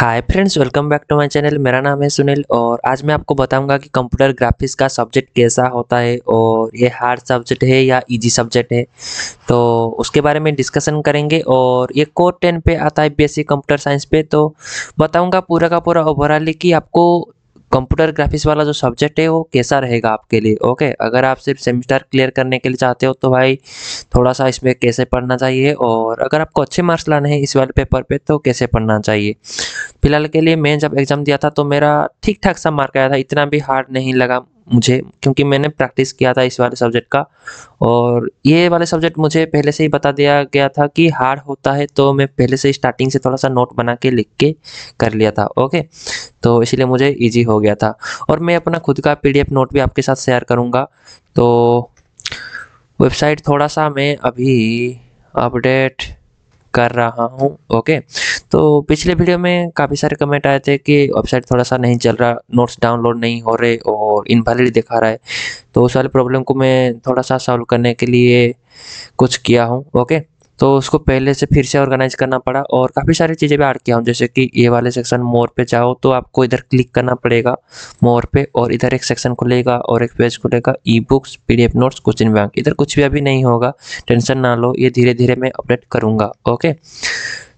hi friends welcome back to my channel मेरा नाम है सुनील और आज मैं आपको बताऊंगा कि कंप्यूटर ग्राफिक्स का सब्जेक्ट कैसा होता है और ये हार्ड सब्जेक्ट है या इजी सब्जेक्ट है तो उसके बारे में डिस्कशन करेंगे और ये कोर टेन पे आता है बीएससी कंप्यूटर साइंस पे तो बताऊंगा पूरा का पूरा ओवरऑल कि आपको कंप्यूटर ग्राफिक्स वाला जो सब्जेक्ट है वो कैसा रहेगा आपके लिए ओके अगर आप सिर्फ सेमिस्टर क्लियर करने के लिए चाहते हो तो भाई थोड़ा सा इसमें कैसे पढ़ना चाहिए और अगर आपको अच्छे मार्क्स लाने हैं इस वाले पेपर पे तो कैसे पढ़ना चाहिए फिलहाल के लिए मैं जब एग्ज़ाम दिया था तो मेरा ठीक ठाक सा मार्क आया था इतना भी हार्ड नहीं लगा मुझे क्योंकि मैंने प्रैक्टिस किया था इस वाले सब्जेक्ट का और ये वाले सब्जेक्ट मुझे पहले से ही बता दिया गया था कि हार्ड होता है तो मैं पहले से स्टार्टिंग से थोड़ा सा नोट बना के लिख के कर लिया था ओके तो इसलिए मुझे इजी हो गया था और मैं अपना खुद का पीडीएफ नोट भी आपके साथ शेयर करूँगा तो वेबसाइट थोड़ा सा मैं अभी अपडेट कर रहा हूँ ओके तो पिछले वीडियो में काफ़ी सारे कमेंट आए थे कि वेबसाइट थोड़ा सा नहीं चल रहा नोट्स डाउनलोड नहीं हो रहे और इनवैलिड दिखा रहा है तो उस वाले प्रॉब्लम को मैं थोड़ा सा सॉल्व करने के लिए कुछ किया हूँ ओके तो उसको पहले से फिर से ऑर्गेनाइज करना पड़ा और काफ़ी सारी चीज़ें भी ऐड किया हूँ जैसे कि ये वाले सेक्शन मोर पे जाओ तो आपको इधर क्लिक करना पड़ेगा मोर पे और इधर एक सेक्शन खुलेगा और एक पेज खुलेगा e books P D F notes question bank इधर कुछ भी अभी नहीं होगा टेंशन ना लो ये धीरे धीरे मैं अपडेट करूँगा ओके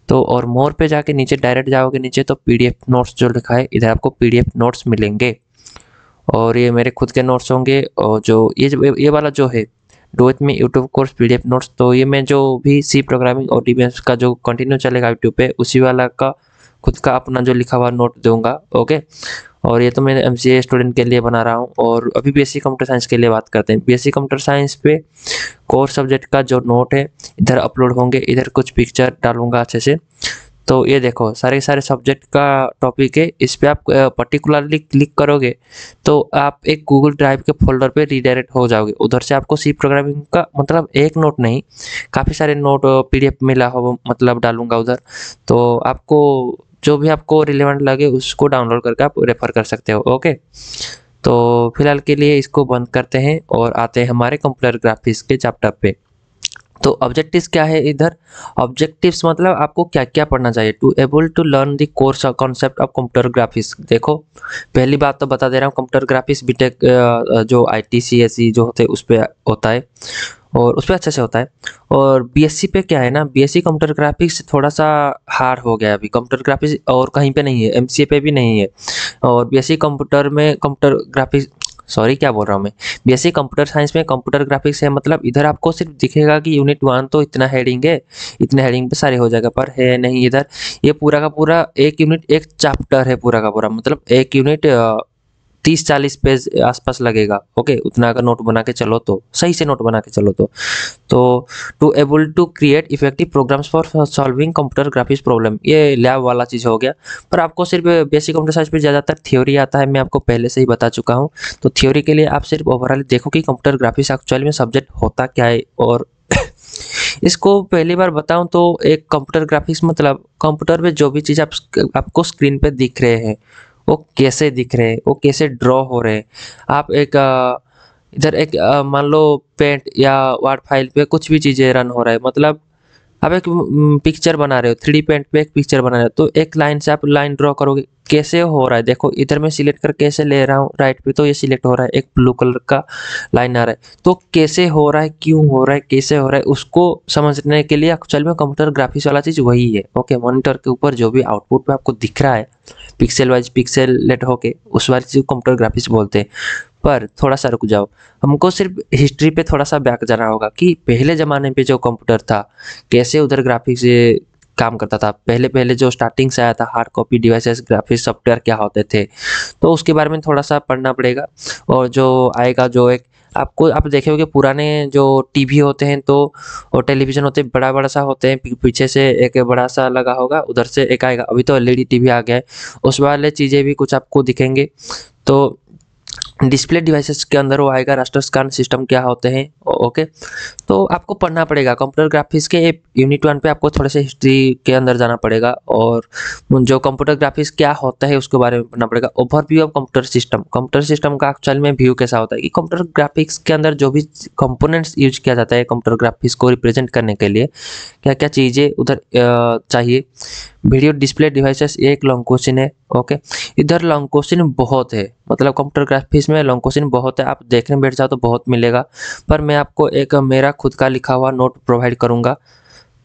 तो और मोर पे जाके नीचे डायरेक्ट जाओगे नीचे तो पी नोट्स जो लिखा है इधर आपको पी नोट्स मिलेंगे और ये मेरे खुद के नोट्स होंगे और जो ये ये वाला जो है डोएथ में YouTube course P D notes तो ये मैं जो भी सी प्रोग्रामिंग और डी का जो कंटिन्यू चलेगा यूट्यूब पे उसी वाला का खुद का अपना जो लिखा हुआ नोट दूंगा ओके और ये तो मैं एम स्टूडेंट के लिए बना रहा हूँ और अभी बी कंप्यूटर साइंस के लिए बात करते हैं बी कंप्यूटर साइंस पे कोर सब्जेक्ट का जो नोट है इधर अपलोड होंगे इधर कुछ पिक्चर डालूंगा अच्छे से तो ये देखो सारे सारे सब्जेक्ट का टॉपिक है इस पर आप पर्टिकुलरली क्लिक करोगे तो आप एक गूगल ड्राइव के फोल्डर पे रीडायरेक्ट हो जाओगे उधर से आपको सी प्रोग्रामिंग का मतलब एक नोट नहीं काफ़ी सारे नोट पीडीएफ मिला हो मतलब डालूंगा उधर तो आपको जो भी आपको रिलेवेंट लगे उसको डाउनलोड करके आप रेफर कर सकते हो ओके तो फिलहाल के लिए इसको बंद करते हैं और आते हैं हमारे कंप्यूटर ग्राफिक्स के चैप्टर पे तो ऑब्जेक्टिव्स क्या है इधर ऑब्जेक्टिव्स मतलब आपको क्या क्या पढ़ना चाहिए to able to learn the course concept of computer graphics देखो पहली बात तो बता दे रहा हूँ कंप्यूटर ग्राफिक्स बीटेक जो आई टी सी एस जो होते हैं उस पर होता है और उस पर अच्छे से होता है और बीएससी पे क्या है ना बीएससी कंप्यूटर ग्राफिक्स थोड़ा सा हार्ड हो गया अभी कंप्यूटर ग्राफिक्स और कहीं पे नहीं है एमसीए पे भी नहीं है और बीएससी कंप्यूटर में कंप्यूटर ग्राफिक्स सॉरी क्या बोल रहा हूँ मैं बीएससी कंप्यूटर साइंस में कंप्यूटर ग्राफिक्स है मतलब इधर आपको सिर्फ दिखेगा कि यूनिट वन तो इतना हेडिंग है इतने हेडिंग पे सारे हो जाएगा पर है नहीं इधर ये पूरा का पूरा एक यूनिट एक चैप्टर है पूरा का पूरा मतलब एक यूनिट तीस चालीस पेज आसपास लगेगा ओके उतना अगर नोट बना के चलो तो सही से नोट बना के चलो तो तो to able to create effective programs for solving computer graphics problem ये लैब वाला चीज़ हो गया पर आपको सिर्फ बेसिक कंप्यूटर साइंस पर ज़्यादातर थ्योरी आता है मैं आपको पहले से ही बता चुका हूँ तो थ्योरी के लिए आप सिर्फ ओवरऑल देखो कि कंप्यूटर ग्राफिक्स एक्चुअल में सब्जेक्ट होता क्या है और इसको पहली बार बताऊं तो एक कंप्यूटर ग्राफिक्स मतलब कंप्यूटर पे जो भी चीज़ आप आपको स्क्रीन पे दिख रहे हैं वो कैसे दिख रहे हैं वो कैसे ड्रॉ हो रहे हैं आप एक इधर एक मान लो पेंट या वार्ड फाइल पे कुछ भी चीज़ें रन हो रहा है मतलब आप एक पिक्चर बना रहे हो थ्री पेंट पे एक पिक्चर बना रहे हो तो एक लाइन से आप लाइन ड्रॉ करोगे कैसे हो रहा है देखो इधर मैं सिलेक्ट कर कैसे ले रहा हूँ राइट पे तो ये सिलेक्ट हो रहा है एक ब्लू कलर का लाइन आ रहा है तो कैसे हो रहा है क्यों हो रहा है कैसे हो रहा है उसको समझने के लिए एक्चुअल में कंप्यूटर ग्राफिक्स वाला चीज़ वही है ओके मॉनिटर के ऊपर जो भी आउटपुट में आपको दिख रहा है पिक्सल वाइज पिक्सल लेट होके उस वाली चीज़ कंप्यूटर ग्राफिक्स बोलते हैं पर थोड़ा सा रुक जाओ हमको सिर्फ हिस्ट्री पे थोड़ा सा बैक जाना होगा कि पहले ज़माने पे जो कंप्यूटर था कैसे उधर ग्राफिक्स काम करता था पहले पहले जो स्टार्टिंग से आया था hard copy devices graphics software क्या होते थे तो उसके बारे में थोड़ा सा पढ़ना पड़ेगा और जो आएगा जो एक आपको आप देखे हो पुराने जो टीवी होते हैं तो और टेलीविज़न होते हैं बड़ा बड़ा सा होते हैं पीछे से एक बड़ा सा लगा होगा उधर से एक आएगा अभी तो एलईडी टीवी आ गया है उस वाले चीज़ें भी कुछ आपको दिखेंगे तो डिस्प्ले डिवाइसेस के अंदर वो आएगा रास्टर स्कैन सिस्टम क्या होते हैं ओके तो आपको पढ़ना पड़ेगा कंप्यूटर ग्राफिक्स के यूनिट वन पे आपको थोड़े से हिस्ट्री के अंदर जाना पड़ेगा और जो कंप्यूटर ग्राफिक्स क्या होता है उसके बारे में पढ़ना पड़ेगा overview of computer system computer system का एक्चुअल में व्यू कैसा होता है कि कंप्यूटर ग्राफिक्स के अंदर जो भी कंपोनेंट्स यूज किया जाता है कंप्यूटर ग्राफिक्स को रिप्रेजेंट करने के लिए क्या क्या चीज़ें उधर चाहिए वीडियो डिस्प्ले डिवाइसेस एक लॉन्ग क्वेश्चन है ओके इधर लॉन्ग क्वेश्चन बहुत है मतलब कंप्यूटर ग्राफिक्स में लॉन्ग क्वेश्चन बहुत है आप देखने बैठ जाओ तो बहुत मिलेगा पर मैं आपको एक मेरा खुद का लिखा हुआ नोट प्रोवाइड करूँगा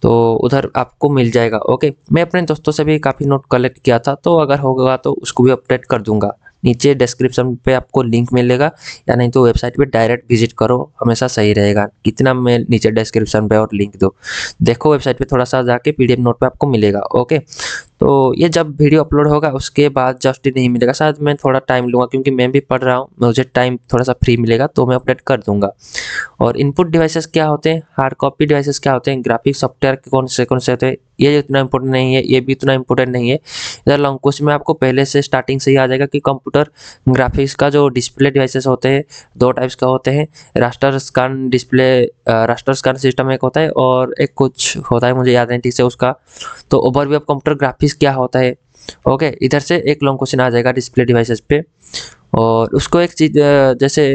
तो उधर आपको मिल जाएगा ओके मैं अपने दोस्तों से भी काफ़ी नोट कलेक्ट किया था तो अगर होगा तो उसको भी अपडेट कर दूंगा नीचे डिस्क्रिप्शन पे आपको लिंक मिलेगा या नहीं तो वेबसाइट पे डायरेक्ट विजिट करो हमेशा सही रहेगा कितना मैं नीचे डिस्क्रिप्शन पे और लिंक दो देखो वेबसाइट पे थोड़ा सा जाके पीडीएफ नोट पे आपको मिलेगा ओके तो ये जब वीडियो अपलोड होगा उसके बाद जस्ट नहीं मिलेगा शायद मैं थोड़ा टाइम लूँगा क्योंकि मैं भी पढ़ रहा हूँ मुझे टाइम थोड़ा सा फ्री मिलेगा तो मैं अपडेट कर दूंगा और इनपुट डिवाइसेस क्या होते हैं हार्ड कॉपी डिवाइसेस क्या होते हैं ग्राफिक सॉफ्टवेयर कौन से कौन से होते हैं ये इतना इंपॉर्टेंट नहीं है ये भी इतना इंपॉर्टेंट नहीं है इधर लॉन्ग क्वेश्चन में आपको पहले से स्टार्टिंग से ही आ जाएगा कि कंप्यूटर ग्राफिक्स का जो डिस्प्ले डिवाइसेस होते हैं दो टाइप्स का होते हैं raster scan display raster scan system एक होता है और एक कुछ होता है मुझे याद नहीं ठीक से उसका तो overview of computer graphics device क्या होता है ओके इधर से एक लॉन्ग क्वेश्चन आ जाएगा डिस्प्ले डिवाइसेस पे और उसको एक चीज जैसे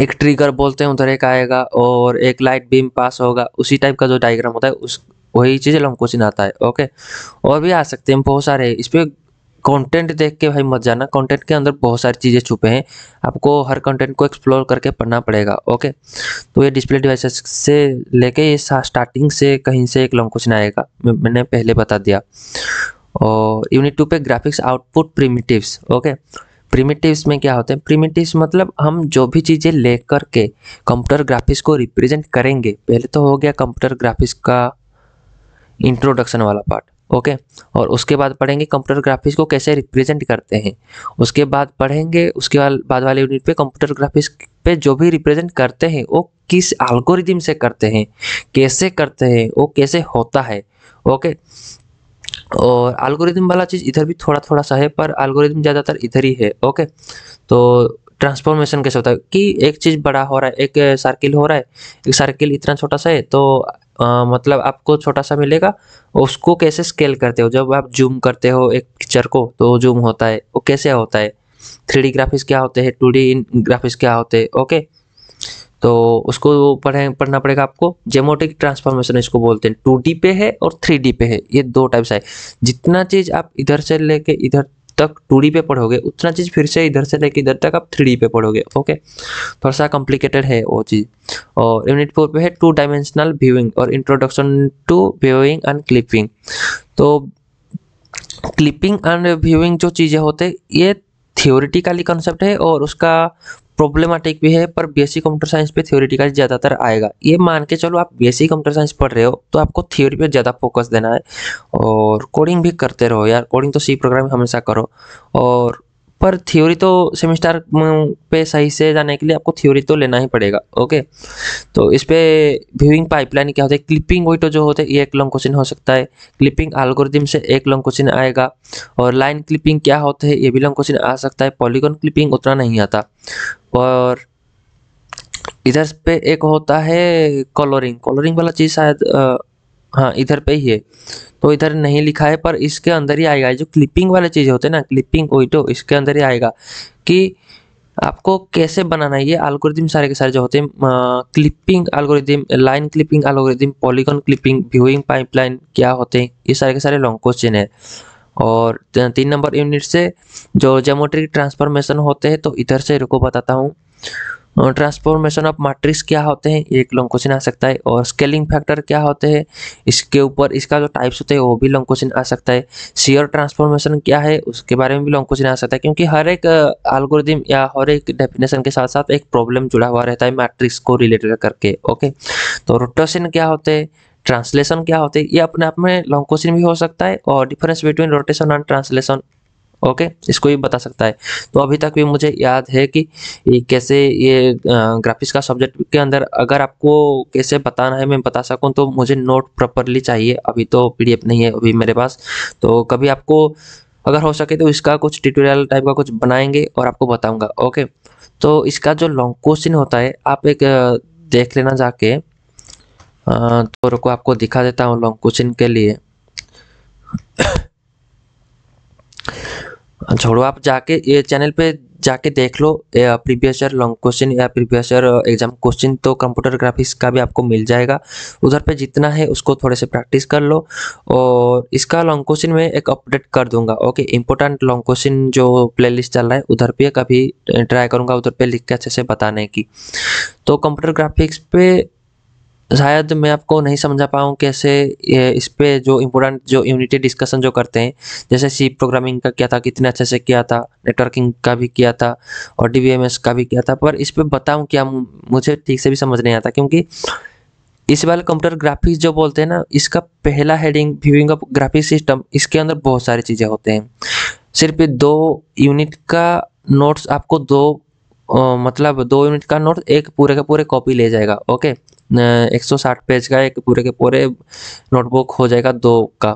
एक ट्रिगर बोलते हैं उधर एक आएगा और एक लाइट बीम पास होगा उसी टाइप का जो डायग्राम होता है उस वही चीज़ लॉन्ग क्वेश्चन आता है ओके और भी आ सकते हैं बहुत सारे इस पर कंटेंट देख के भाई मत जाना कंटेंट के अंदर बहुत सारी चीज़ें छुपे हैं आपको हर कंटेंट को एक्सप्लोर करके पढ़ना पड़ेगा ओके तो ये डिस्प्ले डिवाइसेस से लेके ये स्टार्टिंग से कहीं से एक लॉन्ग क्वेश्चन आएगा मैंने पहले बता दिया और यूनिट टू पे graphics output primitives okay primitives में क्या होते हैं प्रीमिटिव्स मतलब हम जो भी चीज़ें ले करके कंप्यूटर ग्राफिक्स को रिप्रेजेंट करेंगे पहले तो हो गया कंप्यूटर ग्राफिक्स का इंट्रोडक्शन वाला पार्ट ओके और उसके बाद पढ़ेंगे कंप्यूटर ग्राफिक्स को कैसे रिप्रेजेंट करते हैं उसके बाद पढ़ेंगे उसके बाद वाले यूनिट पे कंप्यूटर ग्राफिक्स पे जो भी रिप्रेजेंट करते हैं वो किस एल्गोरिदम से करते हैं कैसे करते हैं वो कैसे होता है ओके और एल्गोरिदम वाला चीज़ इधर भी थोड़ा थोड़ा सा है पर एल्गोरिदम ज़्यादातर इधर ही है ओके तो ट्रांसफॉर्मेशन कैसे होता है कि एक चीज़ बड़ा हो रहा है एक सर्किल हो रहा है एक सर्किल इतना छोटा सा है तो आ, मतलब आपको छोटा सा मिलेगा उसको कैसे स्केल करते हो जब आप जूम करते हो एक पिक्चर को तो जूम होता है वो कैसे होता है थ्री ग्राफिक्स क्या होते हैं टू डी ग्राफिक्स क्या होते हैं ओके तो उसको पढ़ें पढ़ना पड़ेगा आपको जेमोटिक ट्रांसफॉर्मेशन इसको बोलते हैं टू पे है और थ्री पे है ये दो टाइप्स है जितना चीज़ आप इधर से लेके इधर तक टू पे पढ़ोगे उतना चीज़ फिर से इधर से लेके इधर तक आप थ्री पे पढ़ोगे ओके थोड़ा सा कॉम्प्लिकेटेड है वो चीज़ और यूनिट फोर पे है टू डायमेंशनल व्यूइंग और introduction to viewing and clipping तो क्लिपिंग एंड व्यूइंग जो चीज़ें होते ये थियोरिटिकली कॉन्सेप्ट है और उसका प्रॉब्लमेटिक भी है पर बेसिक कंप्यूटर साइंस पे थियोरिटिकल ज़्यादातर आएगा ये मान के चलो आप बेसिक कंप्यूटर साइंस पढ़ रहे हो तो आपको थ्योरी पे ज़्यादा फोकस देना है और कोडिंग भी करते रहो यार कोडिंग तो सी प्रोग्राम हमेशा करो और पर थ्योरी तो सेमिस्टर पे सही से जाने के लिए आपको थ्योरी तो लेना ही पड़ेगा ओके तो इस पर व्यूइंग पाइपलाइन क्या होता है क्लिपिंग वोटो तो जो होते हैं ये एक लॉन्ग क्वेश्चन हो सकता है क्लिपिंग एल्गोरिथम से एक लॉन्ग क्वेश्चन आएगा और लाइन क्लिपिंग क्या होते हैं ये भी लॉन्ग क्वेश्चन आ सकता है पॉलीगॉन क्लिपिंग उतना नहीं आता और इधर पे एक होता है कलरिंग कलरिंग वाला चीज़ शायद हाँ इधर पे ही है तो इधर नहीं लिखा है पर इसके अंदर ही आएगा जो क्लिपिंग वाले चीज़ होते हैं ना क्लिपिंग ओइटो इसके अंदर ही आएगा कि आपको कैसे बनाना है ये एल्गोरिदम सारे के सारे जो होते हैं clipping algorithm line clipping algorithm polygon clipping viewing pipeline क्या होते हैं ये सारे के सारे लॉन्ग क्वेश्चन है और तीन नंबर यूनिट से जो जोमेट्रिक ट्रांसफॉर्मेशन होते हैं तो इधर से रुको बताता हूँ ट्रांसफॉर्मेशन ऑफ मैट्रिक्स क्या होते हैं एक लॉन्ग क्वेश्चन आ सकता है और स्केलिंग फैक्टर क्या होते हैं इसके ऊपर इसका जो टाइप्स होते हैं वो भी लॉन्ग क्वेश्चन आ सकता है सीयर ट्रांसफॉर्मेशन क्या है उसके बारे में भी लॉन्ग क्वेश्चन आ सकता है क्योंकि हर एक एल्गोरिथम या हर एक डेफिनेशन के साथ साथ एक प्रॉब्लम जुड़ा हुआ रहता है मैट्रिक्स को रिलेटेड करके ओके तो रोटेशन क्या होते हैं ट्रांसलेशन क्या होते हैं ये अपने आप में लॉन्ग क्वेश्चन भी हो सकता है और difference between rotation and translation okay इसको भी बता सकता है तो अभी तक भी मुझे याद है कि कैसे ये ग्राफिक्स का सब्जेक्ट के अंदर अगर आपको कैसे बताना है मैं बता सकूँ तो मुझे नोट प्रॉपरली चाहिए अभी तो पी नहीं है अभी मेरे पास तो कभी आपको अगर हो सके तो इसका कुछ ट्यूटोरियल टाइप का कुछ बनाएंगे और आपको बताऊंगा ओके तो इसका जो लॉन्ग क्वेश्चन होता है आप एक देख लेना जाके तो रुको आपको दिखा देता हूँ लॉन्ग क्वेश्चन के लिए छोड़ो अच्छा, आप जाके ये चैनल पे जाके देख लो प्रीवियस ईयर लॉन्ग क्वेश्चन या प्रीवियस ईयर एग्जाम क्वेश्चन तो कंप्यूटर ग्राफिक्स का भी आपको मिल जाएगा उधर पे जितना है उसको थोड़े से प्रैक्टिस कर लो और इसका लॉन्ग क्वेश्चन में एक अपडेट कर दूंगा ओके इंपॉर्टेंट लॉन्ग क्वेश्चन जो प्लेलिस्ट चल रहा है उधर पे कभी ट्राई uh, करूंगा उधर पे लिख के अच्छे से बताने की तो कंप्यूटर ग्राफिक्स पे शायद मैं आपको नहीं समझा पाऊँ कैसे इस पर जो इम्पोर्टेंट जो यूनिटी डिस्कशन जो करते हैं जैसे सी प्रोग्रामिंग का किया था कितने अच्छे से किया था नेटवर्किंग का भी किया था और डी का भी किया था पर इस पर बताऊँ क्या मुझे ठीक से भी समझ नहीं आता क्योंकि इस वाले कंप्यूटर ग्राफिक्स जो बोलते हैं ना इसका पहला heading viewing of graphic system इसके अंदर बहुत सारी चीज़ें होते हैं सिर्फ दो यूनिट का नोट्स आपको दो आ, मतलब दो यूनिट का नोट एक पूरे का पूरे कॉपी ले जाएगा ओके 160 पेज का एक पूरे के पूरे नोटबुक हो जाएगा दो का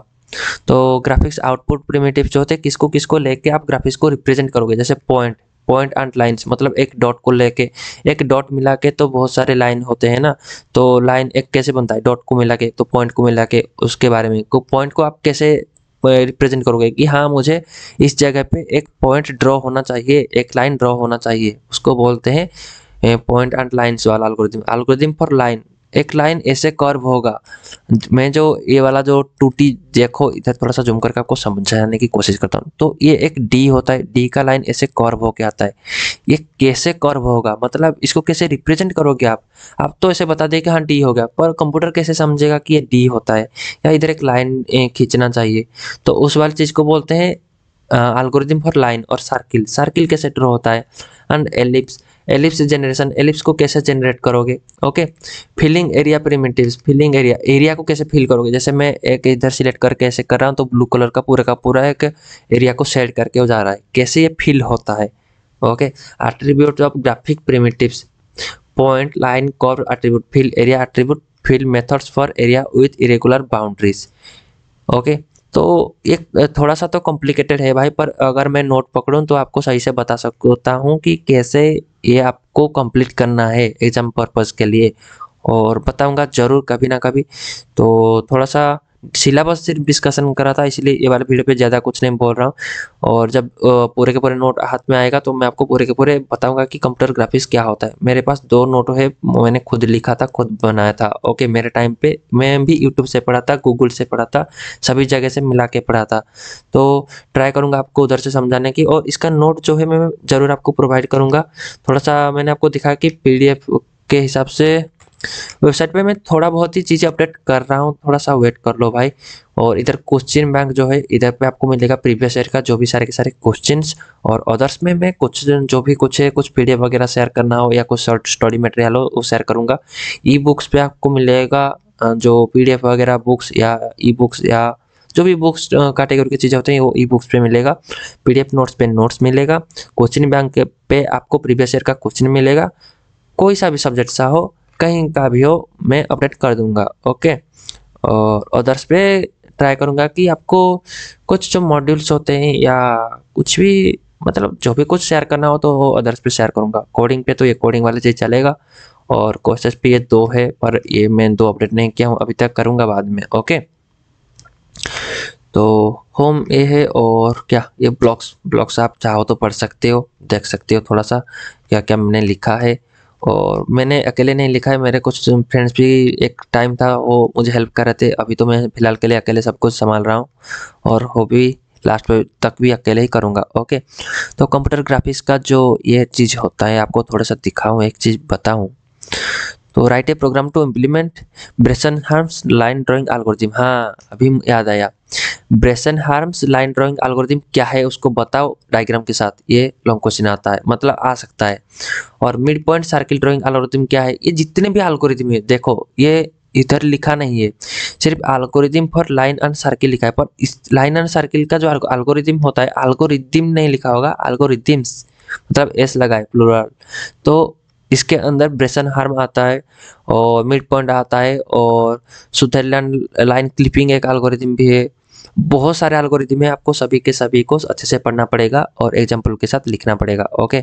तो ग्राफिक्स आउटपुट प्रिमेटिव जो होते हैं किसको किसको लेके आप ग्राफिक्स को रिप्रेजेंट करोगे जैसे पॉइंट पॉइंट एंड लाइन्स मतलब एक डॉट को लेके एक डॉट मिला के तो बहुत सारे लाइन होते हैं ना तो लाइन एक कैसे बनता है डॉट को मिला के तो पॉइंट को मिला के उसके बारे में पॉइंट तो को आप कैसे रिप्रेजेंट करोगे कि हाँ मुझे इस जगह पे एक पॉइंट ड्रॉ होना चाहिए एक लाइन ड्रॉ होना चाहिए उसको बोलते हैं पॉइंट एंड लाइन्स वाला एल्गोरिदम एल्गोरिदम फॉर लाइन एक लाइन ऐसे कर्व होगा मैं जो ये वाला जो टूटी देखो इधर थोड़ा सा जूम करके आपको समझाने की कोशिश करता हूँ तो ये एक डी होता है डी का लाइन ऐसे कर्व होके आता है ये कैसे कर्व होगा मतलब इसको कैसे रिप्रेजेंट करोगे आप आप तो ऐसे बता दें कि हाँ डी हो गया पर कंप्यूटर कैसे समझेगा कि ये डी होता है या इधर एक लाइन खींचना चाहिए तो उस वाली चीज़ को बोलते हैं एल्गोरिदम फॉर लाइन और सर्किल सर्किल कैसे ड्रॉ होता है and ellipse ellipse generation ellipse को कैसे जनरेट करोगे okay filling area primitive filling area area को कैसे फिल करोगे जैसे मैं एक इधर सिलेक्ट करके ऐसे कर रहा हूँ तो ब्लू कलर का पूरा का पूरा एक एरिया को सेट करके जा रहा है कैसे ये फिल होता है okay attribute of graphic primitive point line curve attribute fill area attribute fill methods for area with irregular boundaries okay तो ये थोड़ा सा तो कॉम्प्लिकेटेड है भाई पर अगर मैं नोट पकड़ूँ तो आपको सही से बता सकता हूँ कि कैसे ये आपको कंप्लीट करना है एग्ज़ाम पर्पज़ के लिए और बताऊँगा ज़रूर कभी ना कभी तो थोड़ा सा सिलेबस सिर्फ डिस्कशन करा था इसलिए ये वाले वीडियो पे ज़्यादा कुछ नहीं बोल रहा हूँ और जब पूरे के पूरे नोट हाथ में आएगा तो मैं आपको पूरे के पूरे बताऊंगा कि कंप्यूटर ग्राफिक्स क्या होता है मेरे पास दो नोट है मैंने खुद लिखा था खुद बनाया था ओके मेरे टाइम पे मैं भी यूट्यूब से पढ़ा था गूगल से पढ़ा था सभी जगह से मिला के पढ़ा था तो ट्राई करूँगा आपको उधर से समझाने की और इसका नोट जो है मैं ज़रूर आपको प्रोवाइड करूँगा थोड़ा सा मैंने आपको दिखा कि पी के हिसाब से वेबसाइट पे मैं थोड़ा बहुत ही चीज़ें अपडेट कर रहा हूँ थोड़ा सा वेट कर लो भाई और इधर क्वेश्चन बैंक जो है इधर पे आपको मिलेगा प्रीवियस ईयर का जो भी सारे के सारे क्वेश्चन और अदर्स में मैं कुछ जो भी कुछ है कुछ पीडीएफ वगैरह शेयर करना हो या कुछ शॉर्ट स्टडी मटेरियल हो वो शेयर करूँगा ई बुक्स पे आपको मिलेगा जो पीडीएफ वगैरह बुक्स या ई बुक्स या जो भी बुक्स कैटेगरी की चीज़ें होती हैं वो ई बुक्स पे मिलेगा पीडीएफ नोट्स पे नोट्स मिलेगा क्वेश्चन बैंक पे आपको प्रीवियस ईयर का क्वेश्चन मिलेगा कोई सा भी सब्जेक्ट सा हो कहीं का भी हो मैं अपडेट कर दूंगा ओके और अदर्स पे ट्राई करूंगा कि आपको कुछ जो मॉड्यूल्स होते हैं या कुछ भी मतलब जो भी कुछ शेयर करना हो तो अदर्स पे शेयर करूंगा कोडिंग पे तो ये कोडिंग वाले चीज़ चलेगा और कोशिश पे ये दो है पर ये मैं दो अपडेट नहीं किया हूँ अभी तक करूँगा बाद में ओके तो होम ये है और क्या ये ब्लॉग्स ब्लॉग्स आप चाहो तो पढ़ सकते हो देख सकते हो थोड़ा सा क्या क्या मैंने लिखा है और मैंने अकेले नहीं लिखा है मेरे कुछ फ्रेंड्स भी एक टाइम था वो मुझे हेल्प कर रहे थे अभी तो मैं फ़िलहाल के लिए अकेले सब कुछ संभाल रहा हूँ और हो भी लास्ट तक भी अकेले ही करूँगा ओके तो कंप्यूटर ग्राफिक्स का जो ये चीज़ होता है आपको थोड़ा सा दिखाऊँ एक चीज़ बताऊँ तो write a program to implement Bresenham line drawing algorithm हाँ अभी याद आया Bresenham's line drawing algorithm क्या है उसको बताओ डायग्राम के साथ ये लॉन्ग क्वेश्चन आता है मतलब आ सकता है और midpoint circle drawing algorithm क्या है ये जितने भी एल्गोरिथम है देखो ये इधर लिखा नहीं है सिर्फ algorithm for line and circle लिखा है पर इस लाइन एंड सर्किल का जो एल्गोरिथम होता है एल्गोरिथम नहीं लिखा होगा एल्गोरिथम्स मतलब एस लगा है प्लूरल तो इसके अंदर ब्रेसन हार्म आता है और मिड पॉइंट आता है और सुथरलैंड लाइन क्लिपिंग एक एल्गोरिथम भी है बहुत सारे एल्गोरिथम है आपको सभी के सभी को अच्छे से पढ़ना पड़ेगा और एग्जाम्पल के साथ लिखना पड़ेगा ओके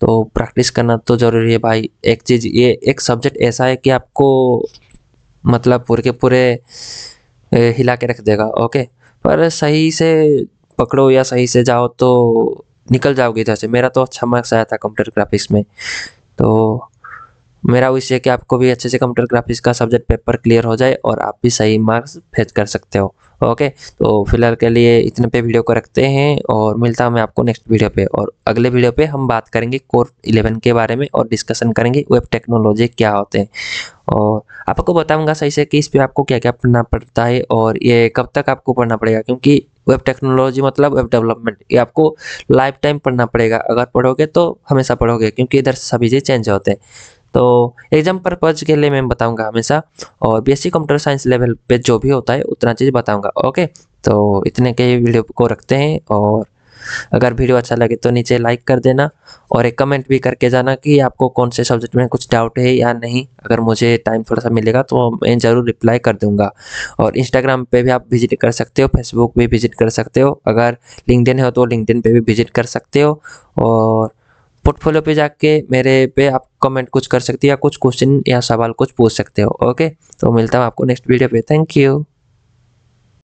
तो प्रैक्टिस करना तो ज़रूरी है भाई एक चीज़ ये एक सब्जेक्ट ऐसा है कि आपको मतलब पूरे के पूरे हिला के रख देगा ओके पर सही से पकड़ो या सही से जाओ तो निकल जाओगे इधर से मेरा तो अच्छा मार्क्स आया था कंप्यूटर ग्राफिक्स में तो मेरा विषय है कि आपको भी अच्छे से कंप्यूटर ग्राफिक्स का सब्जेक्ट पेपर क्लियर हो जाए और आप भी सही मार्क्स फेच कर सकते हो ओके तो फिलहाल के लिए इतने पे वीडियो को रखते हैं और मिलता हूँ मैं आपको नेक्स्ट वीडियो पे और अगले वीडियो पे हम बात करेंगे कोर इलेवन के बारे में और डिस्कशन करेंगे वेब टेक्नोलॉजी क्या होते हैं और आपको बताऊँगा सही से कि इस पर आपको क्या क्या पढ़ना पड़ता है और ये कब तक आपको पढ़ना पड़ेगा क्योंकि वेब टेक्नोलॉजी मतलब वेब डेवलपमेंट ये आपको लाइफ टाइम पढ़ना पड़ेगा अगर पढ़ोगे तो हमेशा पढ़ोगे क्योंकि इधर सभी चीज़ चेंज होते हैं तो एग्जाम पर्पज के लिए मैं बताऊंगा हमेशा और बीएससी कंप्यूटर साइंस लेवल पे जो भी होता है उतना चीज़ बताऊंगा ओके तो इतने के वीडियो को रखते हैं और अगर वीडियो अच्छा लगे तो नीचे लाइक कर देना और एक कमेंट भी करके जाना कि आपको कौन से सब्जेक्ट में कुछ डाउट है या नहीं अगर मुझे टाइम थोड़ा सा मिलेगा तो मैं ज़रूर रिप्लाई कर दूंगा और इंस्टाग्राम पे भी आप विजिट कर सकते हो फेसबुक भी विजिट कर सकते हो अगर लिंकडिन है तो लिंकडिन पे भी विजिट कर सकते हो और पोर्टफोलियो पे जाके मेरे पे आप कमेंट कुछ कर सकते हो या कुछ क्वेश्चन या सवाल कुछ पूछ सकते हो ओके तो मिलता हूँ आपको नेक्स्ट वीडियो पे थैंक यू